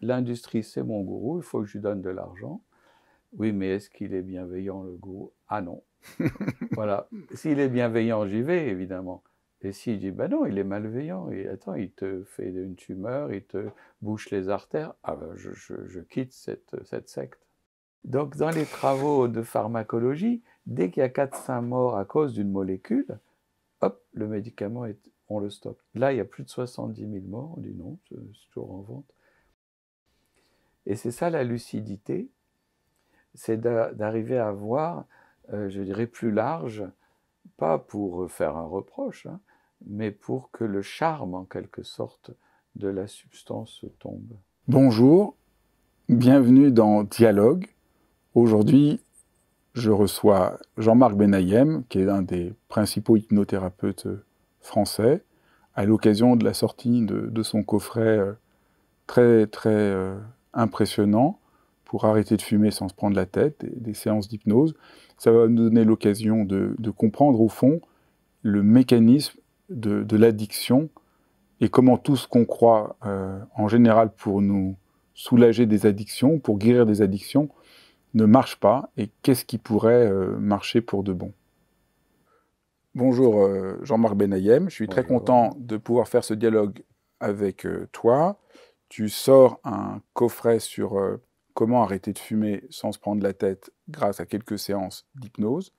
L'industrie, c'est mon gourou, il faut que je lui donne de l'argent. Oui, mais est-ce qu'il est bienveillant, le gourou Ah non. voilà. S'il est bienveillant, j'y vais, évidemment. Et s'il dit, ben non, il est malveillant, et attends, il te fait une tumeur, il te bouche les artères, ah ben je, quitte cette, secte. Donc, dans les travaux de pharmacologie, dès qu'il y a 4-5 morts à cause d'une molécule, hop, le médicament, on le stoppe. Là, il y a plus de 70 000 morts, on dit non, c'est toujours en vente. Et c'est ça la lucidité, c'est d'arriver à voir, euh, je dirais, plus large, pas pour euh, faire un reproche, hein, mais pour que le charme, en quelque sorte, de la substance tombe. Bonjour, bienvenue dans Dialogue. Aujourd'hui, je reçois Jean-Marc Benayem, qui est l'un des principaux hypnothérapeutes euh, français, à l'occasion de la sortie de, son coffret très, très impressionnant pour arrêter de fumer sans se prendre la tête, des, séances d'hypnose. Ça va nous donner l'occasion de, comprendre au fond le mécanisme de, l'addiction et comment tout ce qu'on croit euh, en général pour nous soulager des addictions, pour guérir des addictions, ne marche pas et qu'est-ce qui pourrait euh, marcher pour de bon. Bonjour euh, Jean-Marc Benayem, je suis très content de pouvoir faire ce dialogue avec toi tu sors un coffret sur euh, comment arrêter de fumer sans se prendre la tête grâce à quelques séances d'hypnose.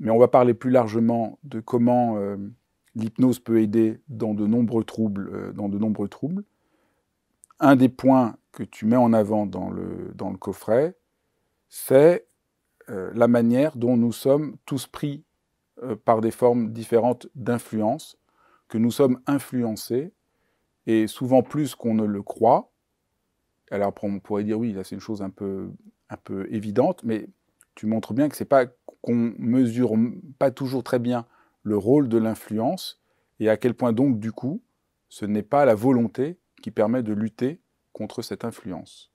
Mais on va parler plus largement de comment euh, l'hypnose peut aider dans de nombreux troubles. Euh, dans de nombreux troubles. Un des points que tu mets en avant dans le coffret, c'est la manière dont nous sommes tous pris par des formes différentes d'influence, que nous sommes influencés et souvent plus qu'on ne le croit. Alors on pourrait dire oui, là c'est une chose un peu, un peu évidente, mais tu montres bien que c'est pas qu'on mesure pas toujours très bien le rôle de l'influence et à quel point donc du coup ce n'est pas la volonté qui permet de lutter contre cette influence.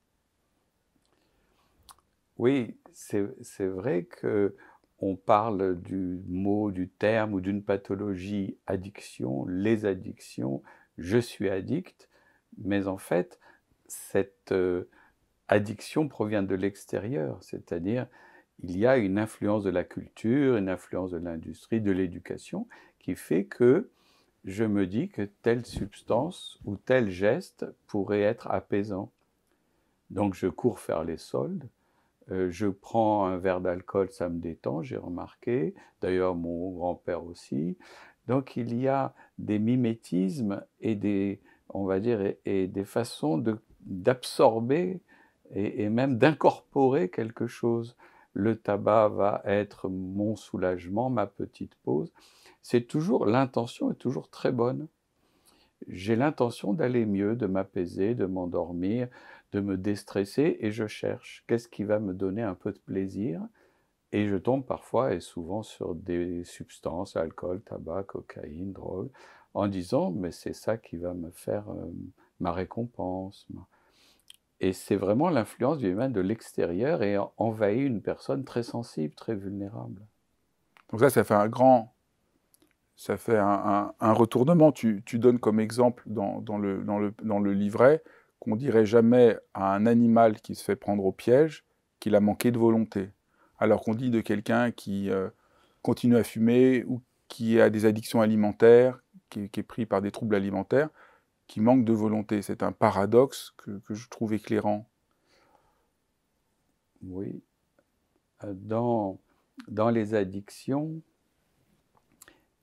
Oui, c'est vrai que on parle du mot, du terme ou d'une pathologie addiction, les addictions, je suis addict, mais en fait, cette euh, addiction provient de l'extérieur, c'est-à-dire il y a une influence de la culture, une influence de l'industrie, de l'éducation, qui fait que je me dis que telle substance ou tel geste pourrait être apaisant. Donc je cours faire les soldes, euh, je prends un verre d'alcool, ça me détend, j'ai remarqué, d'ailleurs mon grand-père aussi, donc il y a des mimétismes et des, on va dire, et, des façons d'absorber et, et, même d'incorporer quelque chose. Le tabac va être mon soulagement, ma petite pause. C'est toujours, l'intention est toujours très bonne. J'ai l'intention d'aller mieux, de m'apaiser, de m'endormir, de me déstresser et je cherche qu'est-ce qui va me donner un peu de plaisir et je tombe parfois et souvent sur des substances, alcool, tabac, cocaïne, drogue, en disant, mais c'est ça qui va me faire euh, ma récompense. Et c'est vraiment l'influence du humain de l'extérieur et envahir une personne très sensible, très vulnérable. Donc ça, ça fait un grand... Ça fait un, retournement. Tu, donnes comme exemple dans, dans, le, dans, le, dans le livret qu'on dirait jamais à un animal qui se fait prendre au piège qu'il a manqué de volonté. Alors qu'on dit de quelqu'un qui euh, continue à fumer ou qui a des addictions alimentaires, qui, est pris par des troubles alimentaires, qui manque de volonté. C'est un paradoxe que, je trouve éclairant. Oui. Dans, dans les addictions,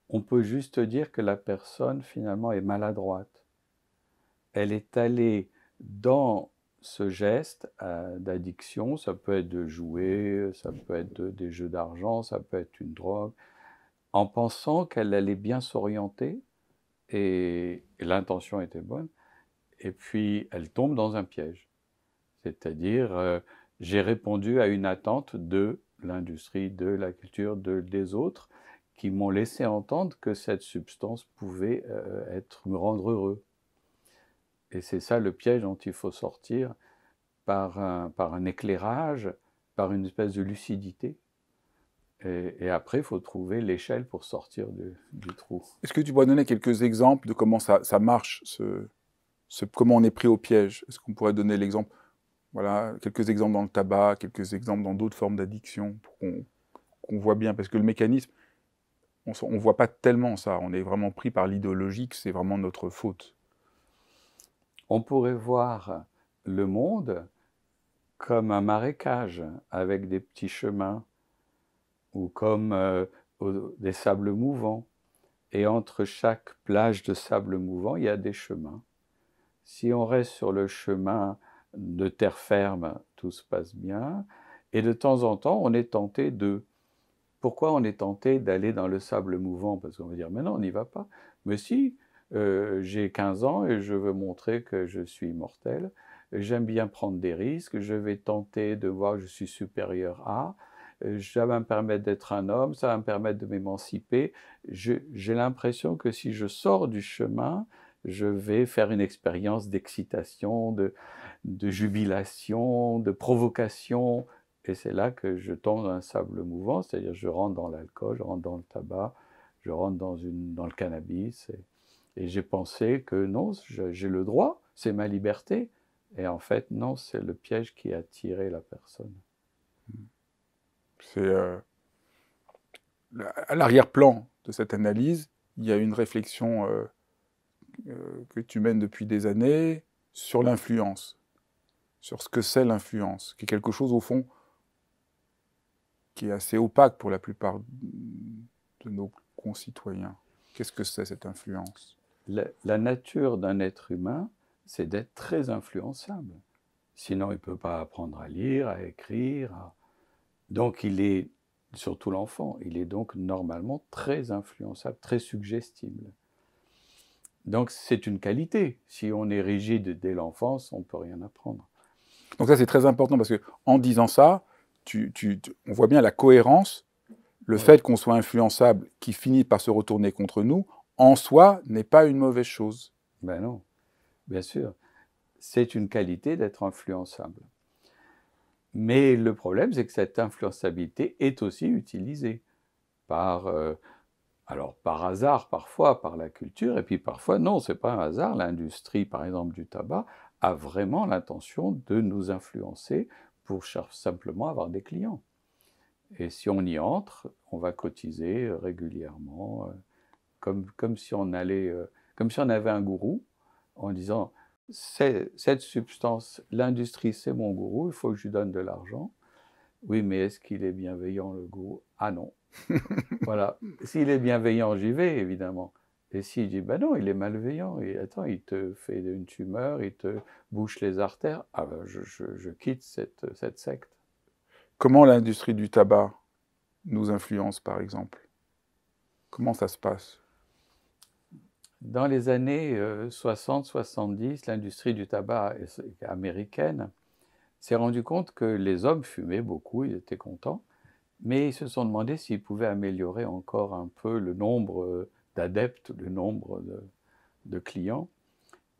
on peut juste dire que la personne finalement est maladroite. Elle est allée dans ce geste euh, d'addiction, ça peut être de jouer, ça peut être des jeux d'argent, ça peut être une drogue, en pensant qu'elle allait bien s'orienter et, l'intention était bonne, et puis elle tombe dans un piège. C'est-à-dire, euh, j'ai répondu à une attente de l'industrie, de la culture, des autres, qui m'ont laissé entendre que cette substance pouvait euh, être, me rendre heureux. Et c'est ça le piège dont il faut sortir par un, par un éclairage, par une espèce de lucidité. Et, après, il faut trouver l'échelle pour sortir du trou. Est-ce que tu pourrais donner quelques exemples de comment ça, marche, ce, ce, comment on est pris au piège Est-ce qu'on pourrait donner l'exemple voilà, quelques exemples dans le tabac, quelques exemples dans d'autres formes d'addiction, pour qu'on voit bien, parce que le mécanisme, on ne voit pas tellement ça, on est vraiment pris par l'idéologie que c'est vraiment notre faute on pourrait voir le monde comme un marécage avec des petits chemins ou comme euh, des sables mouvants. Et entre chaque plage de sable mouvant, il y a des chemins. Si on reste sur le chemin de terre ferme, tout se passe bien. Et de temps en temps, on est tenté de... Pourquoi on est tenté d'aller dans le sable mouvant Parce qu'on va dire, mais non, on n'y va pas. Mais si, euh, j'ai 15 ans et je veux montrer que je suis mortel. J'aime bien prendre des risques, je vais tenter de voir que je suis supérieur à, euh, ça va me permettre d'être un homme, ça va me permettre de m'émanciper. J'ai l'impression que si je sors du chemin, je vais faire une expérience d'excitation, de, jubilation, de provocation. Et c'est là que je tombe dans un sable mouvant, c'est-à-dire je rentre dans l'alcool, je rentre dans le tabac, je rentre dans, dans le cannabis. Et j'ai pensé que non, j'ai le droit, c'est ma liberté. Et en fait, non, c'est le piège qui a tiré la personne. C'est euh, à l'arrière-plan de cette analyse, il y a une réflexion euh, euh, que tu mènes depuis des années sur l'influence, sur ce que c'est l'influence, qui est quelque chose au fond qui est assez opaque pour la plupart de nos concitoyens. Qu'est-ce que c'est cette influence la, nature d'un être humain, c'est d'être très influençable. Sinon, il ne peut pas apprendre à lire, à écrire. Donc, il est, surtout l'enfant, il est donc normalement très influençable, très suggestible. Donc, c'est une qualité. Si on est rigide dès l'enfance, on ne peut rien apprendre. Donc, ça, c'est très important parce qu'en disant ça, on voit bien la cohérence, le fait qu'on soit influençable qui finit par se retourner contre nous, en soi n'est pas une mauvaise chose. Ben non, bien sûr. C'est une qualité d'être influençable. Mais le problème, c'est que cette influençabilité est aussi utilisée par, euh, alors par hasard parfois, par la culture, et puis parfois non, c'est pas un hasard. L'industrie, par exemple, du tabac a vraiment l'intention de nous influencer pour simplement avoir des clients. Et si on y entre, on va cotiser euh, régulièrement euh, comme, comme, si on allait, euh, comme si on avait un gourou, en disant cette substance, l'industrie, c'est mon gourou, il faut que je lui donne de l'argent. Oui, mais est-ce qu'il est bienveillant, le gourou Ah non. voilà. S'il est bienveillant, j'y vais, évidemment. Et s'il dit, ben non, il est malveillant, attends, il te fait une tumeur, il te bouche les artères, ah ben je, je quitte cette, cette secte. Comment l'industrie du tabac nous influence, par exemple Comment ça se passe dans les années 60-70, euh, l'industrie du tabac américaine s'est rendue compte que les hommes fumaient beaucoup, ils étaient contents, mais ils se sont demandé s'ils pouvaient améliorer encore un peu le nombre d'adeptes, le nombre de, clients.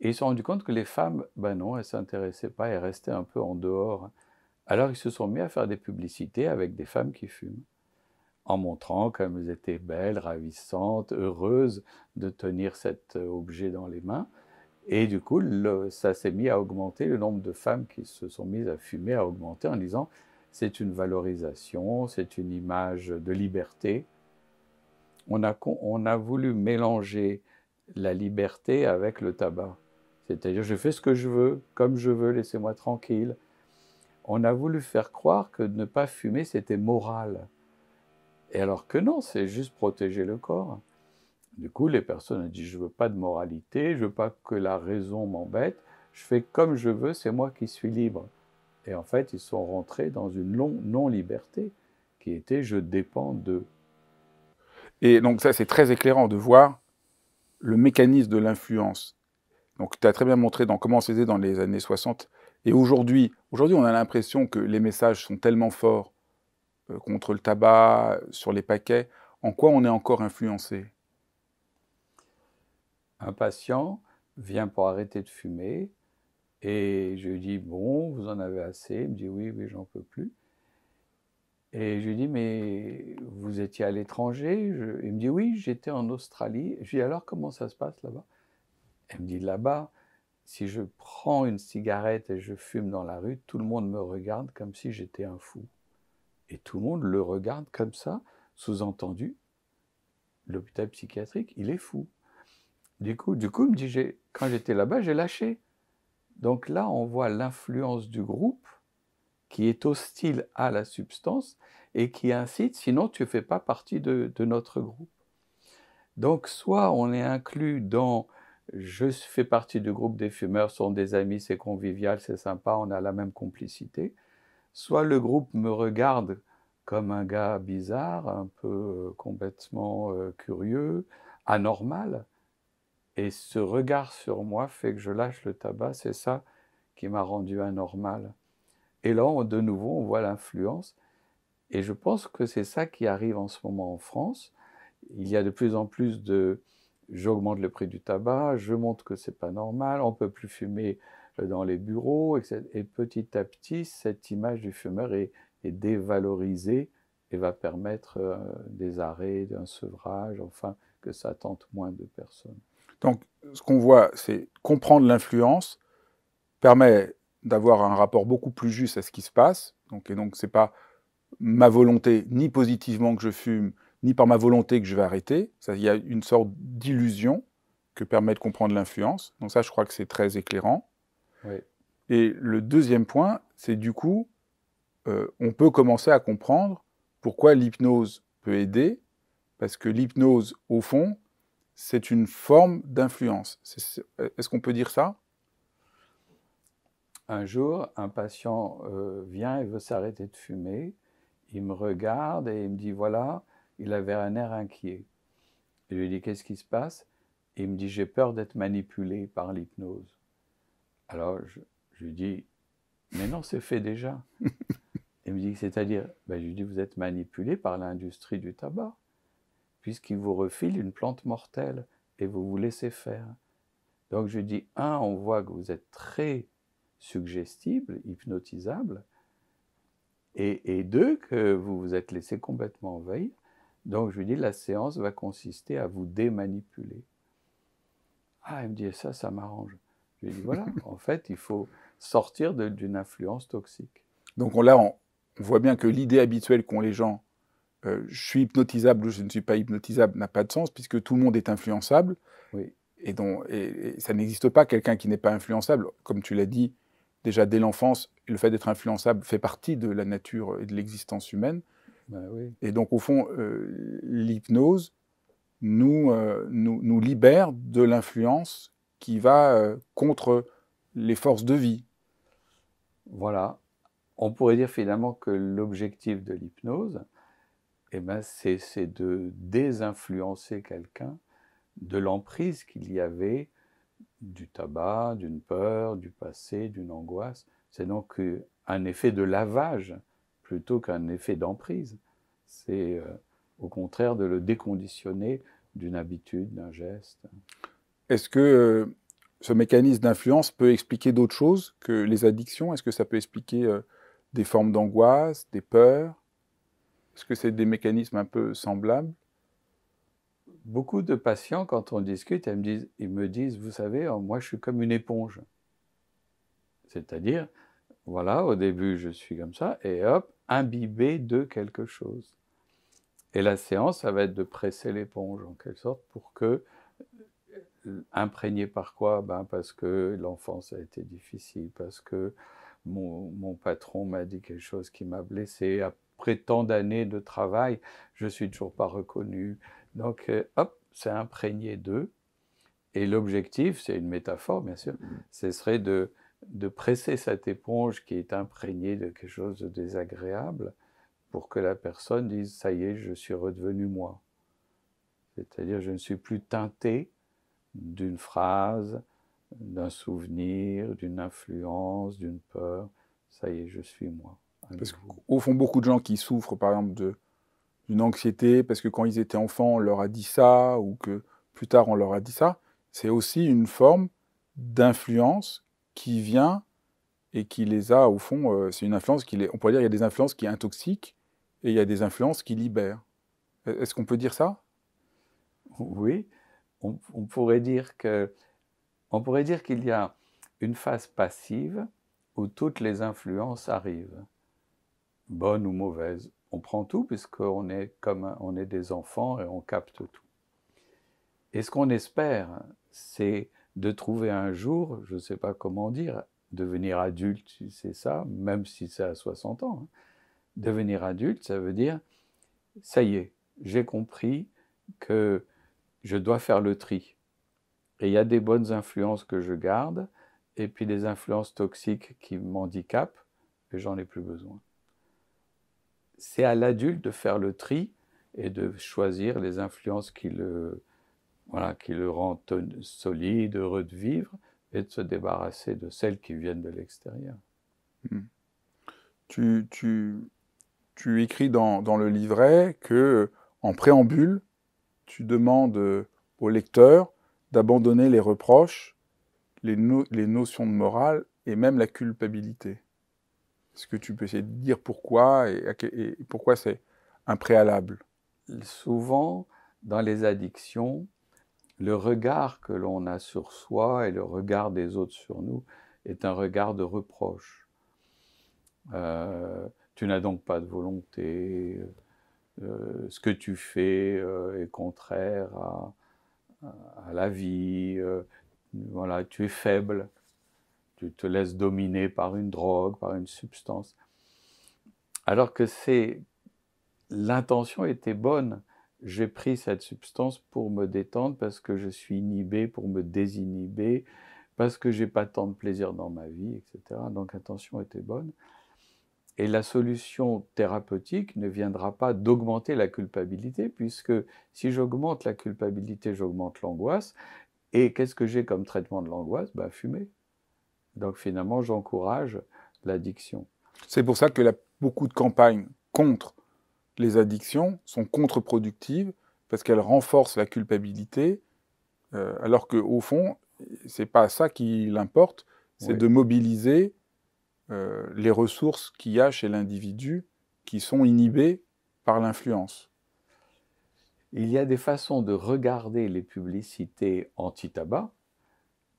Et ils se sont rendus compte que les femmes, ben non, elles ne s'intéressaient pas, elles restaient un peu en dehors. Alors ils se sont mis à faire des publicités avec des femmes qui fument en montrant qu'elles étaient belles, ravissantes, heureuses de tenir cet euh, objet dans les mains. Et du coup, ça s'est mis à augmenter, le nombre de femmes qui se sont mises à fumer à augmenter en disant c'est une valorisation, c'est une image de liberté. On a, on a voulu mélanger la liberté avec le tabac. C'est-à-dire, je fais ce que je veux, comme je veux, laissez-moi tranquille. On a voulu faire croire que ne pas fumer, c'était moral. Et alors que non, c'est juste protéger le corps. Du coup, les personnes ont dit, je ne veux pas de moralité, je ne veux pas que la raison m'embête, je fais comme je veux, c'est moi qui suis libre. Et en fait, ils sont rentrés dans une non-liberté qui était, je dépends d'eux. Et donc ça, c'est très éclairant de voir le mécanisme de l'influence. Donc tu as très bien montré dans comment c'était dans les années 60. Et aujourd'hui, aujourd'hui, on a l'impression que les messages sont tellement forts euh, contre le tabac, sur les paquets, en quoi on est encore influencé Un patient vient pour arrêter de fumer et je lui dis bon, vous en avez assez. Il me dit oui, oui, j'en peux plus. Et je lui dis mais vous étiez à l'étranger Il me dit oui, j'étais en Australie. Je lui dis alors comment ça se passe là-bas Elle me dit là-bas, si je prends une cigarette et je fume dans la rue, tout le monde me regarde comme si j'étais un fou. Et tout le monde le regarde comme ça, sous-entendu, l'hôpital psychiatrique, il est fou. Du coup, du coup, me dit, quand j'étais là-bas, j'ai lâché. Donc là, on voit l'influence du groupe qui est hostile à la substance et qui incite, sinon tu ne fais pas partie de, de, notre groupe. Donc soit on est inclus dans je fais partie du groupe des fumeurs, sont des amis, c'est convivial, c'est sympa, on a la même complicité, soit le groupe me regarde comme un gars bizarre, un peu euh, complètement euh, curieux, anormal, et ce regard sur moi fait que je lâche le tabac, c'est ça qui m'a rendu anormal. Et là, de nouveau, on voit l'influence. Et je pense que c'est ça qui arrive en ce moment en France. Il y a de plus en plus de j'augmente le prix du tabac, je montre que c'est pas normal, on peut plus fumer euh, dans les bureaux, etc. Et petit à petit, cette image du fumeur est, dévalorisée et va permettre euh, des arrêts, d'un sevrage, enfin, que ça tente moins de personnes. Donc, ce qu'on voit, c'est comprendre l'influence permet d'avoir un rapport beaucoup plus juste à ce qui se passe. Donc, et donc, ce n'est pas ma volonté, ni positivement que je fume, ni par ma volonté que je vais arrêter. Il y a une sorte d'illusion que permet de comprendre l'influence. Donc ça, je crois que c'est très éclairant. Et le deuxième point, c'est du coup, euh, on peut commencer à comprendre pourquoi l'hypnose peut aider, parce que l'hypnose, au fond, c'est une forme d'influence. Est-ce qu'on peut dire ça Un jour, un patient euh, vient et veut s'arrêter de fumer. Il me regarde et il me dit, voilà, il avait un air inquiet. Je lui dis, qu'est-ce qui se passe Il me dit, j'ai peur d'être manipulé par l'hypnose. Alors, je, lui dis, mais non, c'est fait déjà. Il me dit, c'est-à-dire, ben, je lui dis, vous êtes manipulé par l'industrie du tabac, puisqu'il vous refile une plante mortelle et vous vous laissez faire. Donc je lui dis, un, on voit que vous êtes très suggestible, hypnotisable, et, et deux, que vous vous êtes laissé complètement envahir. Donc je lui dis, la séance va consister à vous démanipuler. Ah, il me dit, ça, ça m'arrange. Je lui ai voilà, en fait, il faut sortir d'une influence toxique. Donc on, là, on voit bien que l'idée habituelle qu'ont les gens, euh, je suis hypnotisable ou je ne suis pas hypnotisable, n'a pas de sens, puisque tout le monde est influençable. Et, donc, ça n'existe pas quelqu'un qui n'est pas influençable. Comme tu l'as dit, déjà dès l'enfance, le fait d'être influençable fait partie de la nature et de l'existence humaine. Bah et donc, au fond, euh, l'hypnose nous, euh, nous, nous libère de l'influence qui va euh, contre les forces de vie. Voilà. On pourrait dire finalement que l'objectif de l'hypnose, eh ben, c'est de désinfluencer quelqu'un de l'emprise qu'il y avait du tabac, d'une peur, du passé, d'une angoisse. C'est donc euh, un effet de lavage plutôt qu'un effet d'emprise. C'est euh, au contraire de le déconditionner d'une habitude, d'un geste. Est-ce que euh, ce mécanisme d'influence peut expliquer d'autres choses que les addictions Est-ce que ça peut expliquer euh, des formes d'angoisse, des peurs Est-ce que c'est des mécanismes un peu semblables Beaucoup de patients, quand on discute, ils me disent, ils me disent vous savez, oh, moi je suis comme une éponge. C'est-à-dire, voilà, au début je suis comme ça, et hop, imbibé de quelque chose. Et la séance, ça va être de presser l'éponge, en quelque sorte, pour que imprégné par quoi ben Parce que l'enfance a été difficile, parce que mon, patron m'a dit quelque chose qui m'a blessé. Après tant d'années de travail, je ne suis toujours pas reconnu. Donc, euh, hop, c'est imprégné d'eux. Et l'objectif, c'est une métaphore, bien sûr, ce serait de, de presser cette éponge qui est imprégnée de quelque chose de désagréable pour que la personne dise, ça y est, je suis redevenu moi. C'est-à-dire, je ne suis plus teinté d'une phrase, d'un souvenir, d'une influence, d'une peur. Ça y est, je suis moi. Parce fond, beaucoup de gens qui souffrent, par exemple, d'une anxiété, parce que quand ils étaient enfants, on leur a dit ça, ou que plus tard, on leur a dit ça, c'est aussi une forme d'influence qui vient et qui les a, au fond, euh, c'est une influence qui les... On pourrait dire qu'il y a des influences qui intoxiquent et il y a des influences qui libèrent. Est-ce qu'on peut dire ça Oui on, pourrait dire que, on pourrait dire qu'il y a une phase passive où toutes les influences arrivent, bonnes ou mauvaises. On prend tout puisqu'on est comme on est des enfants et on capte tout. Et ce qu'on espère, c'est de trouver un jour, je ne sais pas comment dire, devenir adulte, c'est ça, même si c'est à 60 ans. Hein. Devenir adulte, ça veut dire, ça y est, j'ai compris que je dois faire le tri. Et il y a des bonnes influences que je garde, et puis des influences toxiques qui m'handicapent, et j'en ai plus besoin. C'est à l'adulte de faire le tri et de choisir les influences qui le, voilà, qui le rend solide, heureux de vivre, et de se débarrasser de celles qui viennent de l'extérieur. Hmm. Tu, tu, tu, écris dans, dans, le livret que, en préambule, tu demandes euh, au lecteur d'abandonner les reproches, les, notions de morale et même la culpabilité. Est-ce que tu peux essayer de dire pourquoi et, pourquoi c'est un préalable Souvent, dans les addictions, le regard que l'on a sur soi et le regard des autres sur nous est un regard de reproche. Euh, tu n'as donc pas de volonté, euh, euh, ce que tu fais euh, est contraire à, la vie, euh, voilà, tu es faible, tu te laisses dominer par une drogue, par une substance. Alors que c'est l'intention était bonne, j'ai pris cette substance pour me détendre parce que je suis inhibé, pour me désinhiber, parce que j'ai pas tant de plaisir dans ma vie, etc. Donc l'intention était bonne. Et la solution thérapeutique ne viendra pas d'augmenter la culpabilité, puisque si j'augmente la culpabilité, j'augmente l'angoisse. Et qu'est-ce que j'ai comme traitement de l'angoisse ben, Fumer. Donc finalement, j'encourage l'addiction. C'est pour ça que beaucoup de campagnes contre les addictions sont contre-productives, parce qu'elles renforcent la culpabilité, euh, alors qu'au fond, ce n'est pas ça qui l'importe, c'est de mobiliser euh, les ressources qu'il y a chez l'individu qui sont inhibées par l'influence. Il y a des façons de regarder les publicités anti-tabac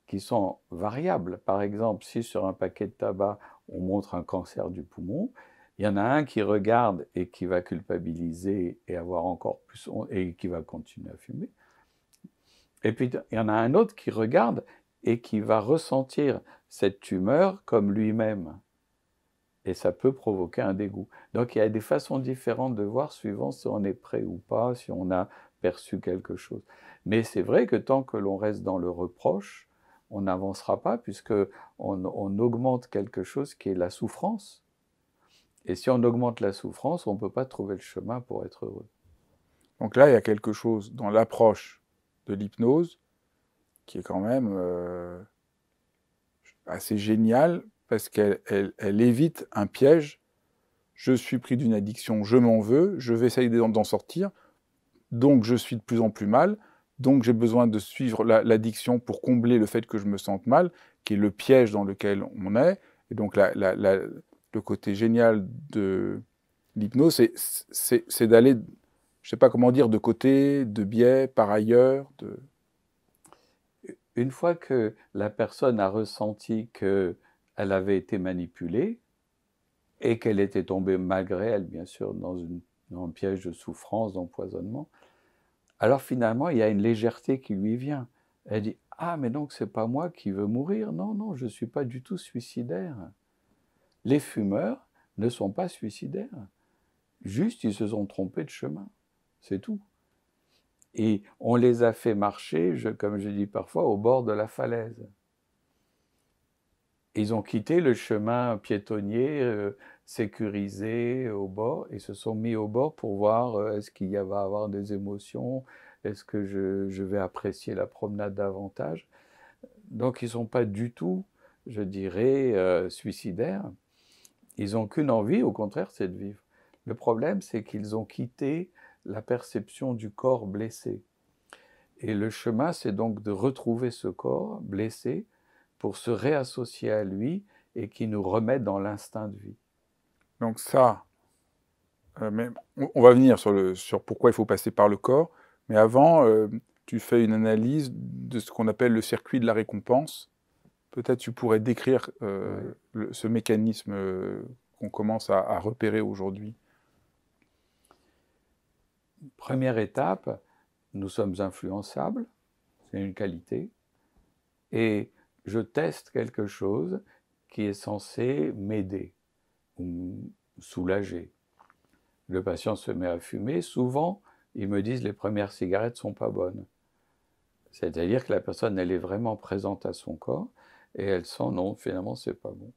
qui sont variables. Par exemple, si sur un paquet de tabac, on montre un cancer du poumon, il y en a un qui regarde et qui va culpabiliser et avoir encore plus et qui va continuer à fumer. Et puis il y en a un autre qui regarde et qui va ressentir cette tumeur comme lui-même. Et ça peut provoquer un dégoût. Donc il y a des façons différentes de voir suivant si on est prêt ou pas, si on a perçu quelque chose. Mais c'est vrai que tant que l'on reste dans le reproche, on n'avancera pas puisque on, augmente quelque chose qui est la souffrance. Et si on augmente la souffrance, on ne peut pas trouver le chemin pour être heureux. Donc là, il y a quelque chose dans l'approche de l'hypnose qui est quand même euh, assez géniale parce qu'elle évite un piège. Je suis pris d'une addiction, je m'en veux, je vais essayer d'en sortir, donc je suis de plus en plus mal, donc j'ai besoin de suivre l'addiction pour combler le fait que je me sente mal, qui est le piège dans lequel on est. Et donc le côté génial de l'hypnose, c'est d'aller, je ne sais pas comment dire, de côté, de biais, par ailleurs, de une fois que la personne a ressenti qu'elle avait été manipulée et qu'elle était tombée malgré elle, bien sûr, dans, un piège de souffrance, d'empoisonnement, alors finalement, il y a une légèreté qui lui vient. Elle dit Ah, mais donc c'est pas moi qui veux mourir. Non, non, je ne suis pas du tout suicidaire. Les fumeurs ne sont pas suicidaires. Juste, ils se sont trompés de chemin. C'est tout. Et on les a fait marcher, comme je dis parfois, au bord de la falaise. Ils ont quitté le chemin piétonnier euh, sécurisé au bord et se sont mis au bord pour voir euh, est-ce qu'il y va avoir des émotions, est-ce que je, vais apprécier la promenade davantage. Donc ils ne sont pas du tout, je dirais, euh, suicidaires. Ils n'ont qu'une envie, au contraire, c'est de vivre. Le problème, c'est qu'ils ont quitté la perception du corps blessé. Et le chemin, c'est donc de retrouver ce corps blessé pour se réassocier à lui et qui nous remet dans l'instinct de vie. Donc ça, euh, mais on va venir sur, le, sur pourquoi il faut passer par le corps, mais avant, euh, tu fais une analyse de ce qu'on appelle le circuit de la récompense. Peut-être tu pourrais décrire euh, ce mécanisme qu'on commence à repérer aujourd'hui première étape, nous sommes influençables, c'est une qualité, et je teste quelque chose qui est censé m'aider ou soulager. Le patient se met à fumer, souvent ils me disent les premières cigarettes sont pas bonnes. C'est-à-dire que la personne elle est vraiment présente à son corps et elle sent non, finalement c'est pas bon.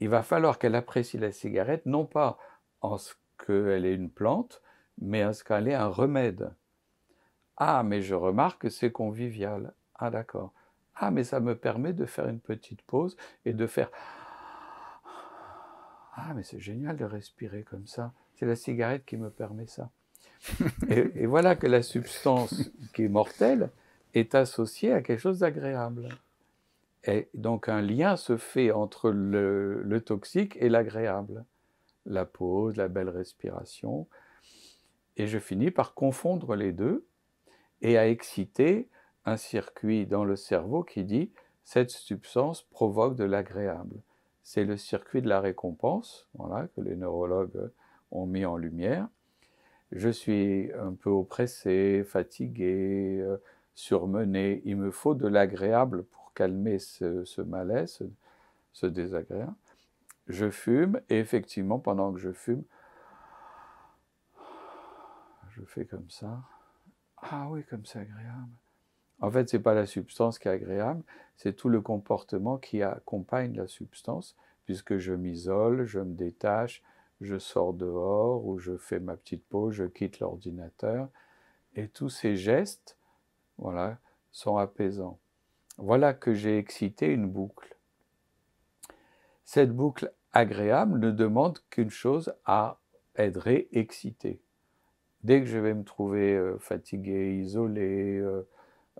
Il va falloir qu'elle apprécie la cigarette non pas en ce qu'elle est une plante, mais est un remède. Ah, mais je remarque que c'est convivial. Ah, d'accord. Ah, mais ça me permet de faire une petite pause et de faire. Ah, mais c'est génial de respirer comme ça. C'est la cigarette qui me permet ça. et, voilà que la substance qui est mortelle est associée à quelque chose d'agréable. Et donc un lien se fait entre le toxique et l'agréable. La pause, la belle respiration, et je finis par confondre les deux et à exciter un circuit dans le cerveau qui dit cette substance provoque de l'agréable. C'est le circuit de la récompense, voilà, que les neurologues ont mis en lumière. Je suis un peu oppressé, fatigué, euh, surmené. Il me faut de l'agréable pour calmer ce, malaise, ce désagréable. Je fume et effectivement, pendant que je fume, je fais comme ça. Ah oui, comme c'est agréable. En fait, ce n'est pas la substance qui est agréable, c'est tout le comportement qui accompagne la substance, puisque je m'isole, je me détache, je sors dehors ou je fais ma petite pause, je quitte l'ordinateur. Et tous ces gestes, voilà, sont apaisants. Voilà que j'ai excité une boucle. Cette boucle agréable ne demande qu'une chose à être excitée dès que je vais me trouver euh, fatigué, isolé, euh,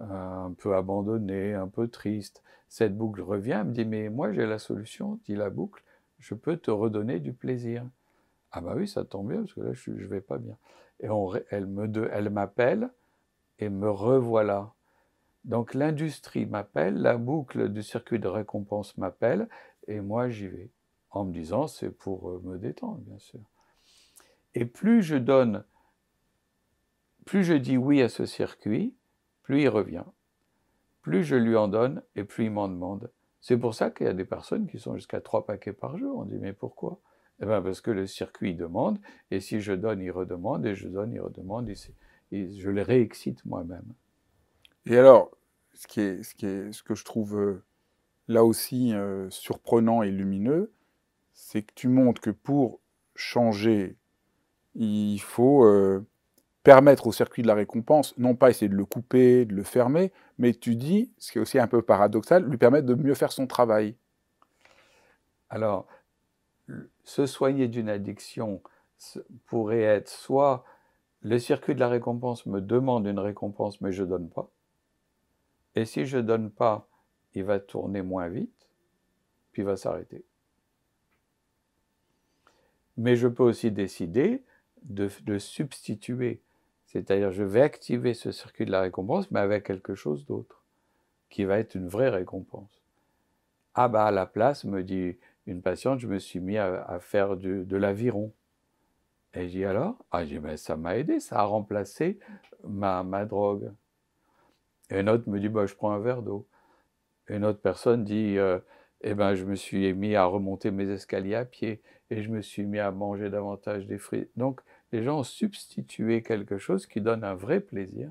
un peu abandonné, un peu triste, cette boucle revient, elle me dit mais moi j'ai la solution, dit la boucle, je peux te redonner du plaisir. Ah bah oui, ça tombe bien parce que là je, ne vais pas bien. Et elle elle m'appelle et me revoilà. Donc l'industrie m'appelle, la boucle du circuit de récompense m'appelle et moi j'y vais en me disant c'est pour euh, me détendre bien sûr. Et plus je donne plus je dis oui à ce circuit, plus il revient. Plus je lui en donne et plus il m'en demande. C'est pour ça qu'il y a des personnes qui sont jusqu'à trois paquets par jour. On dit mais pourquoi Eh ben, parce que le circuit demande et si je donne, il redemande et je donne, il redemande et, je les réexcite moi-même. Et alors, ce, que je trouve euh, là aussi euh, surprenant et lumineux, c'est que tu montres que pour changer, il faut euh, permettre au circuit de la récompense, non pas essayer de le couper, de le fermer, mais tu dis, ce qui est aussi un peu paradoxal, lui permettre de mieux faire son travail. Alors, se soigner d'une addiction pourrait être soit le circuit de la récompense me demande une récompense, mais je ne donne pas. Et si je ne donne pas, il va tourner moins vite, puis il va s'arrêter. Mais je peux aussi décider de, de substituer c'est-à-dire, je vais activer ce circuit de la récompense, mais avec quelque chose d'autre, qui va être une vraie récompense. Ah bah à la place, me dit une patiente, je me suis mis à, faire de l'aviron. Et je alors Ah, je ben, ça m'a aidé, ça a remplacé ma, ma drogue. Et une autre me dit, bah je prends un verre d'eau. Une autre personne dit, euh, eh ben, je me suis mis à remonter mes escaliers à pied et je me suis mis à manger davantage des fruits. Donc, les gens ont substitué quelque chose qui donne un vrai plaisir,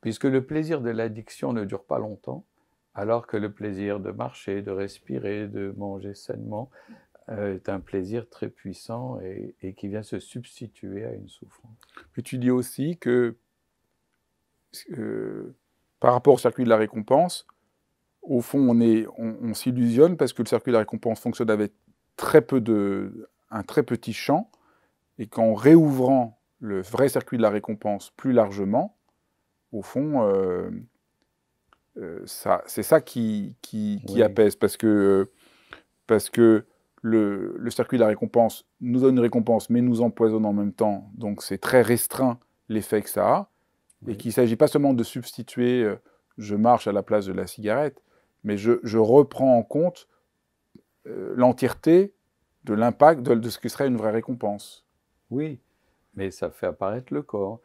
puisque le plaisir de l'addiction ne dure pas longtemps, alors que le plaisir de marcher, de respirer, de manger sainement euh, est un plaisir très puissant et, qui vient se substituer à une souffrance. Mais tu dis aussi que euh, par rapport au circuit de la récompense, au fond, on, est, on s'illusionne parce que le circuit de la récompense fonctionne avec très peu de, un très petit champ et qu'en réouvrant le vrai circuit de la récompense plus largement, au fond, euh, euh, c'est ça qui, qui, apaise, parce que, parce que le, circuit de la récompense nous donne une récompense, mais nous empoisonne en même temps, donc c'est très restreint l'effet que ça a, et qu'il ne s'agit pas seulement de substituer euh, je marche à la place de la cigarette, mais je, reprends en compte l'entièreté de l'impact de, de ce que serait une vraie récompense. Oui, mais ça fait apparaître le corps.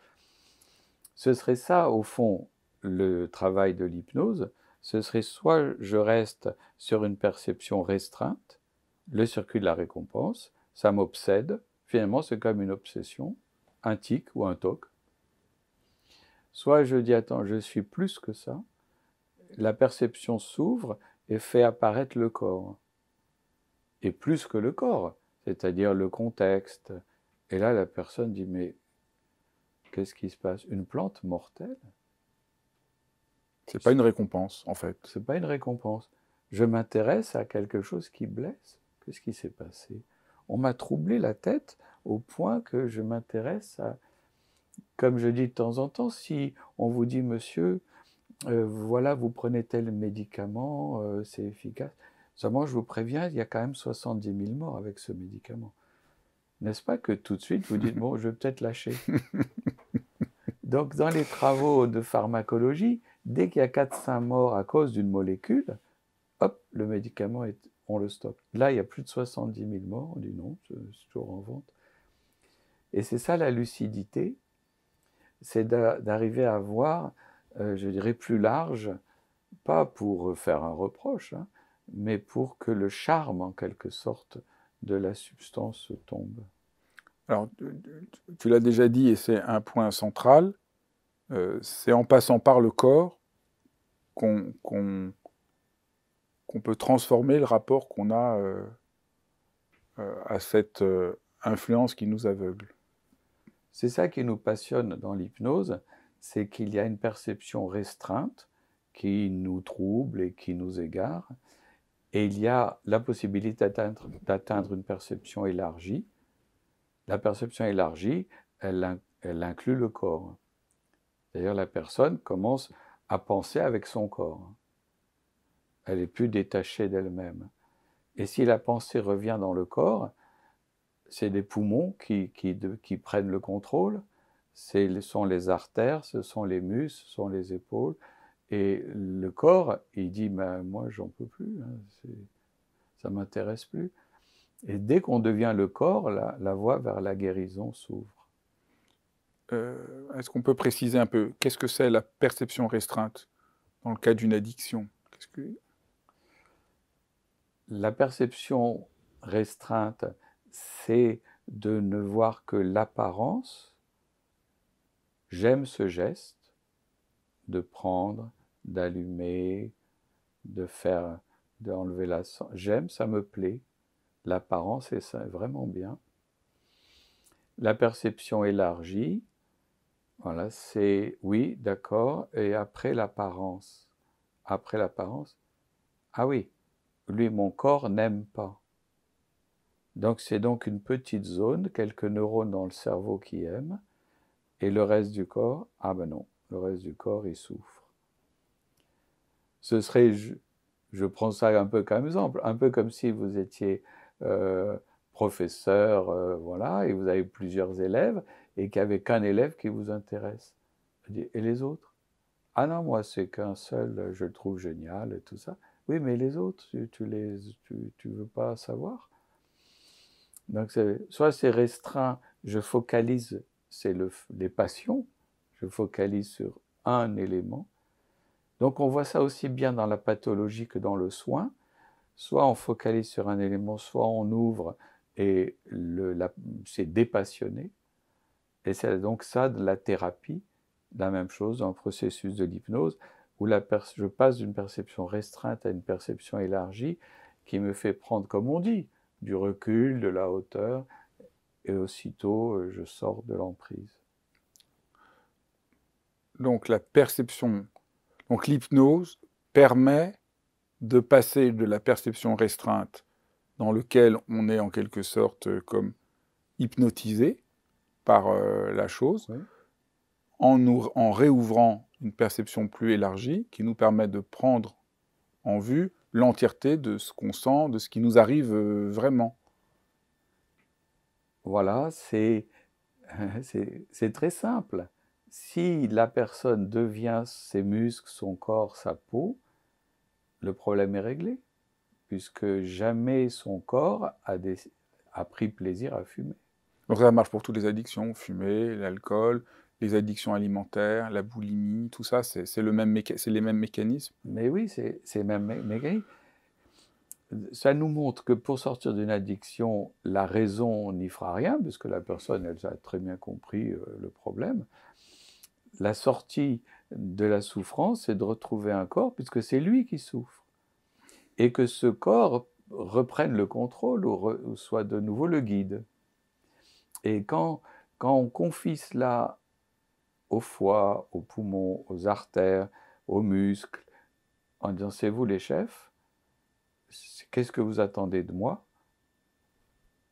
Ce serait ça, au fond, le travail de l'hypnose. Ce serait soit je reste sur une perception restreinte, le circuit de la récompense, ça m'obsède, finalement c'est comme une obsession, un tic ou un toc. Soit je dis attends, je suis plus que ça, la perception s'ouvre et fait apparaître le corps. Et plus que le corps, c'est-à-dire le contexte, et là, la personne dit, mais qu'est-ce qui se passe Une plante mortelle n'est pas une récompense, en fait. Ce n'est pas une récompense. Je m'intéresse à quelque chose qui blesse. Qu'est-ce qui s'est passé On m'a troublé la tête au point que je m'intéresse à, comme je dis de temps en temps, si on vous dit, monsieur, euh, voilà, vous prenez tel médicament, euh, c'est efficace. Seulement, je vous préviens, il y a quand même 70 000 morts avec ce médicament n'est-ce pas que tout de suite vous dites bon, je vais peut-être lâcher. Donc dans les travaux de pharmacologie, dès qu'il y a 4-5 morts à cause d'une molécule, hop, le médicament, on le stoppe. Là, il y a plus de 70 000 morts, on dit non, c'est toujours en vente. Et c'est ça la lucidité, c'est d'arriver à voir, euh, je dirais, plus large, pas pour euh, faire un reproche, hein, mais pour que le charme, en quelque sorte, de la substance tombe. Alors, tu l'as déjà dit, et c'est un point central, euh, c'est en passant par le corps qu'on peut transformer le rapport qu'on a euh, euh, à cette influence qui nous aveugle. C'est ça qui nous passionne dans l'hypnose, c'est qu'il y a une perception restreinte qui nous trouble et qui nous égare, et il y a la possibilité d'atteindre une perception élargie. La perception élargie, elle, inclut le corps. D'ailleurs, la personne commence à penser avec son corps. Elle est plus détachée d'elle-même. Et si la pensée revient dans le corps, c'est des poumons qui, prennent le contrôle, ce sont les artères, ce sont les muscles, ce sont les épaules, et le corps, il dit, ben, moi, j'en peux plus, ça hein, ça m'intéresse plus. Et dès qu'on devient le corps, la, voie vers la guérison s'ouvre. Euh, est-ce qu'on peut préciser un peu, qu'est-ce que c'est la perception restreinte dans le cas d'une addiction La perception restreinte, c'est de ne voir que l'apparence. J'aime ce geste de prendre d'allumer, de faire, d'enlever la J'aime, ça me plaît. L'apparence est vraiment bien. La perception élargie, voilà, c'est oui, d'accord, et après l'apparence. Après l'apparence, ah oui, lui, mon corps n'aime pas. Donc c'est donc une petite zone, quelques neurones dans le cerveau qui aiment, et le reste du corps, ah ben non, le reste du corps, il souffre ce serait, je, prends ça un peu comme exemple, un peu comme si vous étiez euh, professeur, euh, voilà, et vous avez plusieurs élèves, et qu'il n'y avait qu'un élève qui vous intéresse. Et les autres Ah non, moi, c'est qu'un seul, je le trouve génial, et tout ça. Oui, mais les autres, tu ne les, tu, veux pas savoir Donc, soit c'est restreint, je focalise, c'est le, les passions, je focalise sur un élément, donc on voit ça aussi bien dans la pathologie que dans le soin. Soit on focalise sur un élément, soit on ouvre et c'est dépassionné. Et c'est donc ça de la thérapie, la même chose dans le processus de l'hypnose, où la je passe d'une perception restreinte à une perception élargie qui me fait prendre, comme on dit, du recul, de la hauteur, et aussitôt je sors de l'emprise. Donc la perception donc l'hypnose permet de passer de la perception restreinte dans laquelle on est en quelque sorte euh, comme hypnotisé par euh, la chose, en, réouvrant une perception plus élargie qui nous permet de prendre en vue l'entièreté de ce qu'on sent, de ce qui nous arrive euh, vraiment. Voilà, c'est très simple si la personne devient ses muscles, son corps, sa peau, le problème est réglé, puisque jamais son corps a, pris plaisir à fumer. Donc ça marche pour toutes les addictions, fumer, l'alcool, les addictions alimentaires, la boulimie, tout ça, c'est les mêmes mécanismes. Mais oui, c'est les mêmes mécanismes. Ça nous montre que pour sortir d'une addiction, la raison n'y fera rien, puisque la personne, elle a très bien compris euh, le problème la sortie de la souffrance, c'est de retrouver un corps, puisque c'est lui qui souffre. Et que ce corps reprenne le contrôle ou, soit de nouveau le guide. Et quand, quand on confie cela au foie, aux poumons, aux artères, aux muscles, en disant c'est vous les chefs, qu'est-ce que vous attendez de moi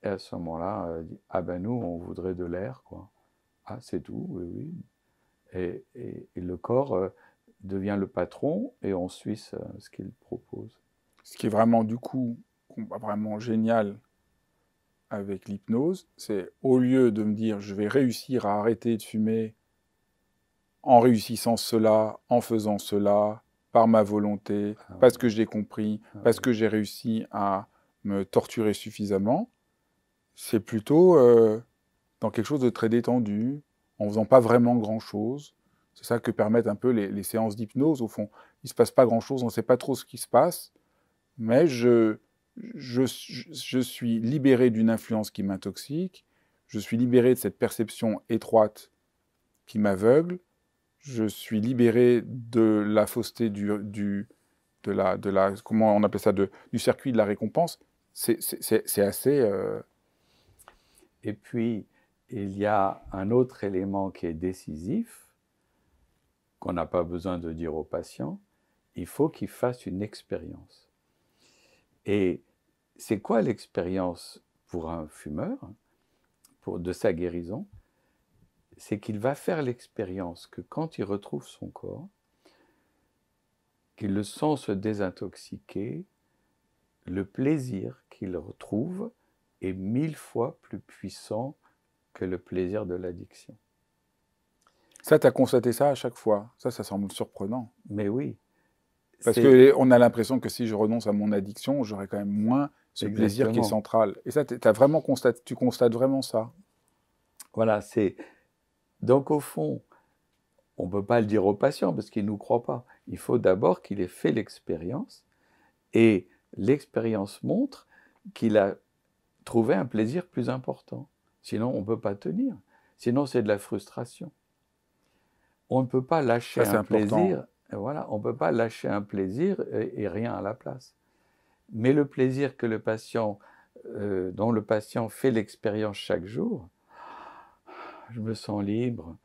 Et à ce moment-là, ah ben nous, on voudrait de l'air, quoi. Ah, c'est tout, oui, oui, et, le corps euh, devient le patron et on suit euh, ce, qu'il propose. Ce qui est vraiment du coup vraiment génial avec l'hypnose, c'est au lieu de me dire je vais réussir à arrêter de fumer en réussissant cela, en faisant cela, par ma volonté, ah parce que j'ai compris, ah parce que j'ai réussi à me torturer suffisamment, c'est plutôt euh, dans quelque chose de très détendu, en faisant pas vraiment grand-chose. C'est ça que permettent un peu les, séances d'hypnose, au fond. Il ne se passe pas grand-chose, on ne sait pas trop ce qui se passe, mais je, je, je suis libéré d'une influence qui m'intoxique, je suis libéré de cette perception étroite qui m'aveugle, je suis libéré de la fausseté du, du de, la, de la, comment on appelle ça, de, du circuit de la récompense. C'est assez... Euh, Et puis, il y a un autre élément qui est décisif, qu'on n'a pas besoin de dire au patient, il faut qu'il fasse une expérience. Et c'est quoi l'expérience pour un fumeur, pour, de sa guérison C'est qu'il va faire l'expérience que quand il retrouve son corps, qu'il le sent se désintoxiquer, le plaisir qu'il retrouve est mille fois plus puissant que le plaisir de l'addiction. Ça, tu as constaté ça à chaque fois. Ça, ça semble surprenant. Mais oui. Parce qu'on a l'impression que si je renonce à mon addiction, j'aurai quand même moins ce plaisir qui est central. Et ça, as vraiment constaté, tu constates vraiment ça. Voilà, c'est. Donc, au fond, on ne peut pas le dire au patient, parce qu'il ne nous croient pas. Il faut d'abord qu'il ait fait l'expérience. Et l'expérience montre qu'il a trouvé un plaisir plus important. Sinon, on ne peut pas tenir. Sinon, c'est de la frustration. On ne peut pas lâcher un plaisir. Voilà, on peut pas lâcher un plaisir et, rien à la place. Mais le plaisir que le patient, euh, dont le patient fait l'expérience chaque jour, je me sens libre,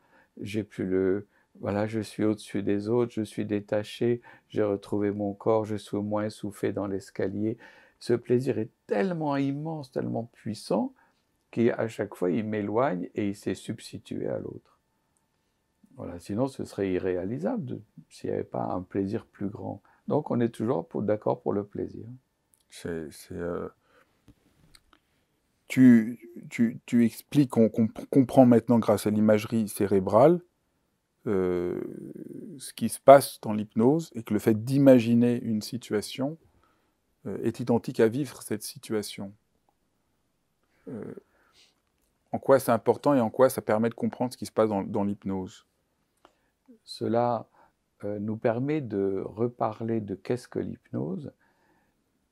j'ai plus le, voilà, je suis au-dessus des autres, je suis détaché, j'ai retrouvé mon corps, je suis moins essoufflé dans l'escalier. Ce plaisir est tellement immense, tellement puissant, qui, à chaque fois, il m'éloigne et il s'est substitué à l'autre. Voilà, sinon, ce serait irréalisable s'il n'y avait pas un plaisir plus grand. Donc, on est toujours d'accord pour le plaisir. C'est. Euh, tu, tu, tu, expliques, qu'on comprend maintenant grâce à l'imagerie cérébrale euh, ce qui se passe dans l'hypnose et que le fait d'imaginer une situation euh, est identique à vivre cette situation en quoi c'est important et en quoi ça permet de comprendre ce qui se passe dans, l'hypnose Cela euh, nous permet de reparler de qu'est-ce que l'hypnose.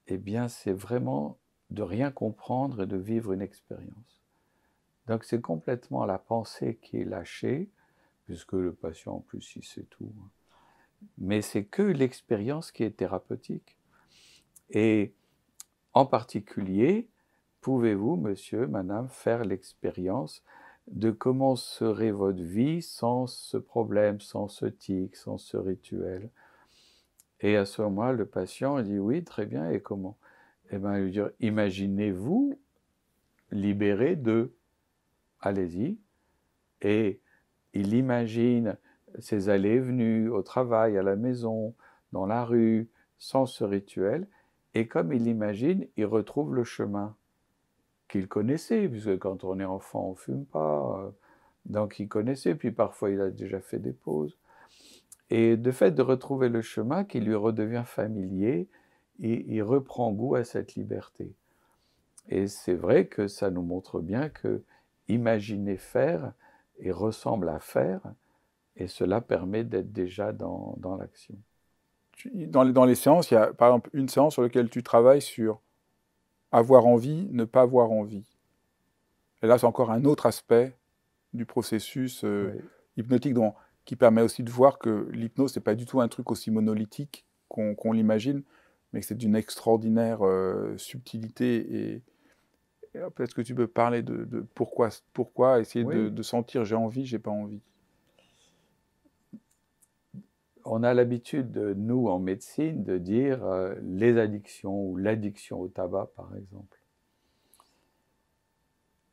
Eh bien, c'est vraiment de rien comprendre et de vivre une expérience. Donc, c'est complètement la pensée qui est lâchée, puisque le patient, en plus, il sait tout. Hein. Mais c'est que l'expérience qui est thérapeutique. Et en particulier, Pouvez-vous, monsieur, madame, faire l'expérience de comment serait votre vie sans ce problème, sans ce tic, sans ce rituel Et à ce moment, le patient dit oui, très bien, et comment Eh bien, il lui dit imaginez-vous libéré de, allez-y, et il imagine ses allées et venues au travail, à la maison, dans la rue, sans ce rituel, et comme il imagine, il retrouve le chemin qu'il connaissait, puisque quand on est enfant, on fume pas. Euh, donc il connaissait, puis parfois il a déjà fait des pauses. Et de fait, de retrouver le chemin qui lui redevient familier, et il reprend goût à cette liberté. Et c'est vrai que ça nous montre bien que imaginer faire et ressemble à faire, et cela permet d'être déjà dans, l'action. Dans les, dans les séances, il y a par exemple une séance sur laquelle tu travailles sur avoir envie, ne pas avoir envie. Et là, c'est encore un autre aspect du processus euh, hypnotique qui permet aussi de voir que l'hypnose, ce n'est pas du tout un truc aussi monolithique qu'on l'imagine, mais que c'est d'une extraordinaire euh, subtilité. Et, peut-être que tu peux parler de, pourquoi, pourquoi essayer de sentir j'ai envie, j'ai pas envie on a l'habitude, euh, nous, en médecine, de dire euh, les addictions ou l'addiction au tabac, par exemple.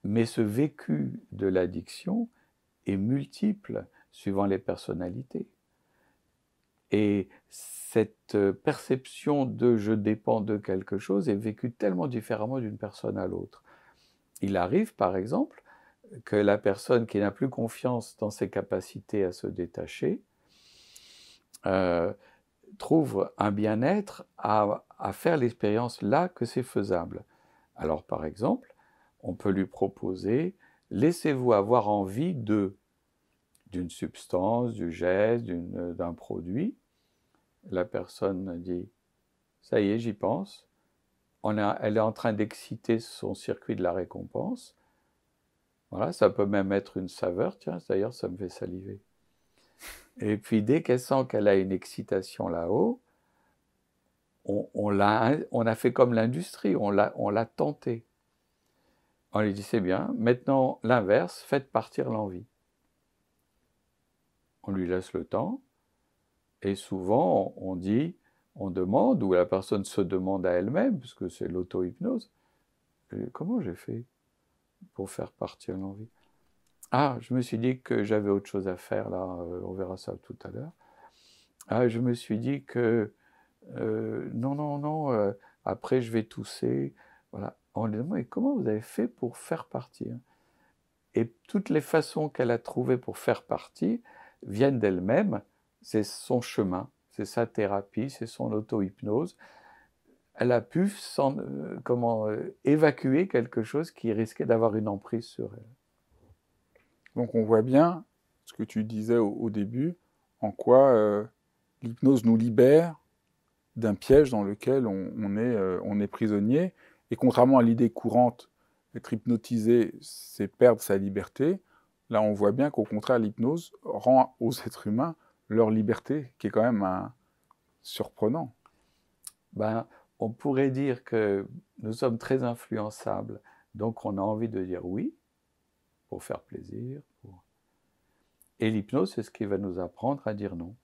Mais ce vécu de l'addiction est multiple suivant les personnalités. Et cette euh, perception de je dépends de quelque chose est vécue tellement différemment d'une personne à l'autre. Il arrive, par exemple, que la personne qui n'a plus confiance dans ses capacités à se détacher, euh, trouve un bien-être à, à, faire l'expérience là que c'est faisable. Alors par exemple, on peut lui proposer laissez-vous avoir envie de d'une substance, du geste, d'un produit. La personne dit ça y est, j'y pense. On a, elle est en train d'exciter son circuit de la récompense. Voilà, ça peut même être une saveur. Tiens, d'ailleurs, ça me fait saliver. Et puis dès qu'elle sent qu'elle a une excitation là-haut, on, l'a a, on, a, fait comme l'industrie, on l'a tenté. On lui dit c'est bien, maintenant l'inverse, faites partir l'envie. On lui laisse le temps, et souvent on dit, on demande, ou la personne se demande à elle-même, parce c'est l'auto-hypnose, euh, comment j'ai fait pour faire partir l'envie ah, je me suis dit que j'avais autre chose à faire là, euh, on verra ça tout à l'heure. Ah, je me suis dit que euh, non, non, non, euh, après je vais tousser. Voilà. En lui demandant, mais comment vous avez fait pour faire partir Et toutes les façons qu'elle a trouvées pour faire partie viennent d'elle-même. C'est son chemin, c'est sa thérapie, c'est son auto-hypnose. Elle a pu comment, évacuer quelque chose qui risquait d'avoir une emprise sur elle. Donc on voit bien ce que tu disais au, début, en quoi euh, l'hypnose nous libère d'un piège dans lequel on, est, euh, on est prisonnier. Et contrairement à l'idée courante, être hypnotisé, c'est perdre sa liberté. Là, on voit bien qu'au contraire, l'hypnose rend aux êtres humains leur liberté, qui est quand même un... surprenant. Ben, on pourrait dire que nous sommes très influençables, donc on a envie de dire oui, pour faire plaisir. Et l'hypnose, c'est ce qui va nous apprendre à dire non.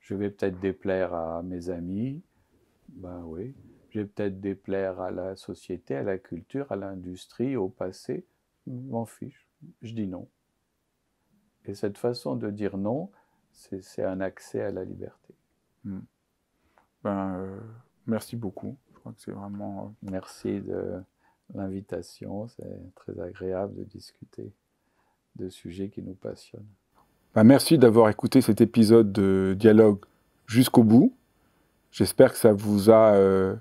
Je vais peut-être déplaire à mes amis, ben oui. Je vais peut-être déplaire à la société, à la culture, à l'industrie, au passé. M'en fiche, je dis non. Et cette façon de dire non, c'est un accès à la liberté. Hmm. Ben, euh, merci beaucoup. Je crois que c'est vraiment. Euh, merci de l'invitation. C'est très agréable de discuter de sujets qui nous passionnent. Bah, merci d'avoir écouté cet épisode de Dialogue jusqu'au bout. J'espère que ça vous a euh,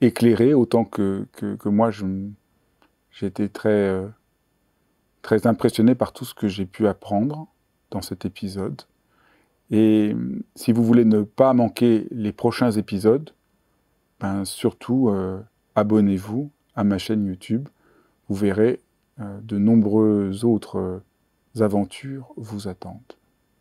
éclairé autant que, que, moi, j'ai été très, euh, très impressionné par tout ce que j'ai pu apprendre dans cet épisode. Et si vous voulez ne pas manquer les prochains épisodes, ben, surtout euh, abonnez-vous à ma chaîne YouTube. Vous verrez, euh, de nombreuses autres euh, aventures vous attendent.